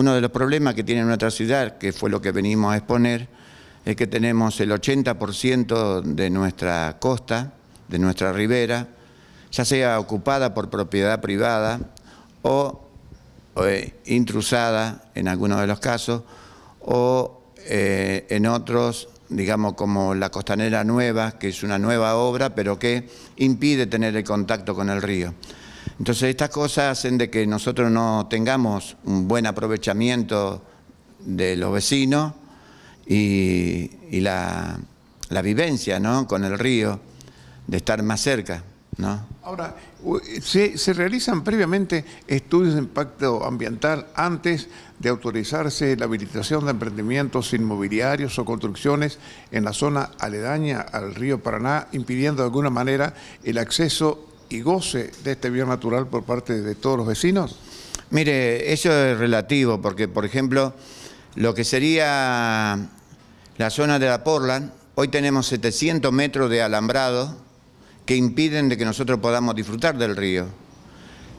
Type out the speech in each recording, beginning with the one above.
Uno de los problemas que tiene nuestra ciudad, que fue lo que venimos a exponer, es que tenemos el 80% de nuestra costa, de nuestra ribera, ya sea ocupada por propiedad privada o, eh, intrusada en algunos de los casos, o eh, en otros, digamos como la Costanera Nueva, que es una nueva obra, pero que impide tener el contacto con el río. Entonces estas cosas hacen de que nosotros no tengamos un buen aprovechamiento de los vecinos y, la, vivencia con el río, de estar más cerca. ¿no? Ahora, ¿se, ¿se, realizan previamente estudios de impacto ambiental antes de autorizarse la habilitación de emprendimientos inmobiliarios o construcciones en la zona aledaña al río Paraná, impidiendo de alguna manera el acceso y goce de este bien natural por parte de todos los vecinos? Mire, eso es relativo, porque por ejemplo, lo que sería la zona de la Portland, hoy tenemos 700 metros de alambrado que impiden de que nosotros podamos disfrutar del río.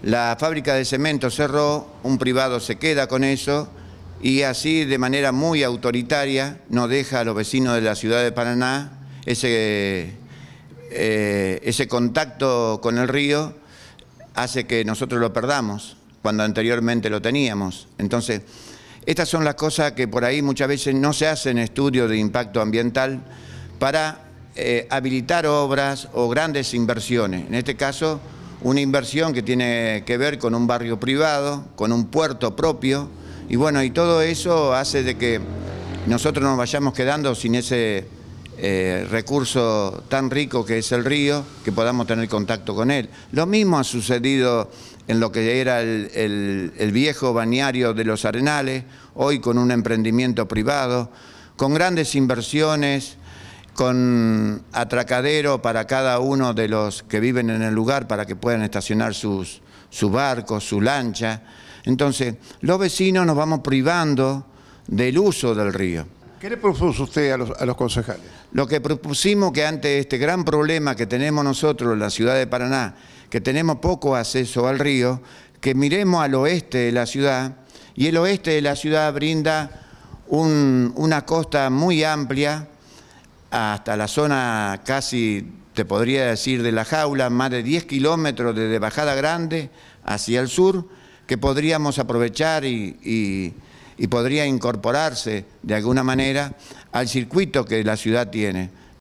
La fábrica de cemento cerró, un privado se queda con eso y así de manera muy autoritaria nos deja a los vecinos de la ciudad de Paraná ese eh, ese contacto con el río hace que nosotros lo perdamos cuando anteriormente lo teníamos. Entonces, estas son las cosas que por ahí muchas veces no se hacen estudios de impacto ambiental para eh, habilitar obras o grandes inversiones. En este caso, una inversión que tiene que ver con un barrio privado, con un puerto propio, y bueno, y todo eso hace de que nosotros nos vayamos quedando sin ese eh, recurso tan rico que es el río, que podamos tener contacto con él. Lo mismo ha sucedido en lo que era el, viejo bañario de los Arenales, hoy con un emprendimiento privado, con grandes inversiones, con atracadero para cada uno de los que viven en el lugar para que puedan estacionar sus, su barco, su lancha. Entonces, los vecinos nos vamos privando del uso del río. ¿Qué le propuso usted a los, concejales? Lo que propusimos que ante este gran problema que tenemos nosotros en la ciudad de Paraná, que tenemos poco acceso al río, que miremos al oeste de la ciudad, y el oeste de la ciudad brinda una costa muy amplia, hasta la zona casi, te podría decir, de la jaula, más de 10 kilómetros desde Bajada Grande hacia el sur, que podríamos aprovechar y y podría incorporarse de alguna manera al circuito que la ciudad tiene.